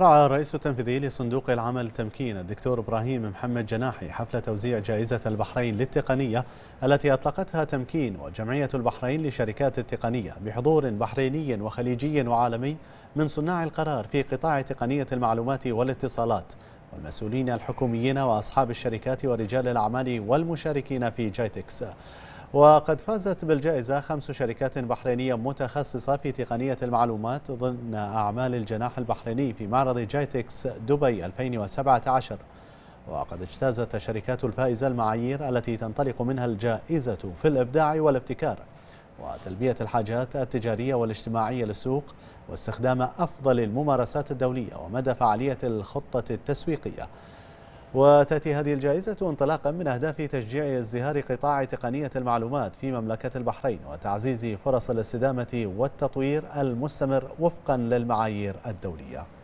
رعى الرئيس التنفيذي لصندوق العمل تمكين الدكتور إبراهيم محمد جناحي حفل توزيع جائزة البحرين للتقنية التي أطلقتها تمكين وجمعية البحرين لشركات التقنية بحضور بحريني وخليجي وعالمي من صناع القرار في قطاع تقنية المعلومات والاتصالات والمسؤولين الحكوميين وأصحاب الشركات ورجال الأعمال والمشاركين في جايتكس وقد فازت بالجائزة خمس شركات بحرينية متخصصة في تقنية المعلومات ضمن أعمال الجناح البحريني في معرض جايتكس دبي 2017 وقد اجتازت الشركات الفائزة المعايير التي تنطلق منها الجائزة في الإبداع والابتكار وتلبية الحاجات التجارية والاجتماعية للسوق واستخدام أفضل الممارسات الدولية ومدى فعالية الخطة التسويقية وتأتي هذه الجائزة انطلاقا من أهداف تشجيع ازدهار قطاع تقنية المعلومات في مملكة البحرين وتعزيز فرص الاستدامة والتطوير المستمر وفقا للمعايير الدولية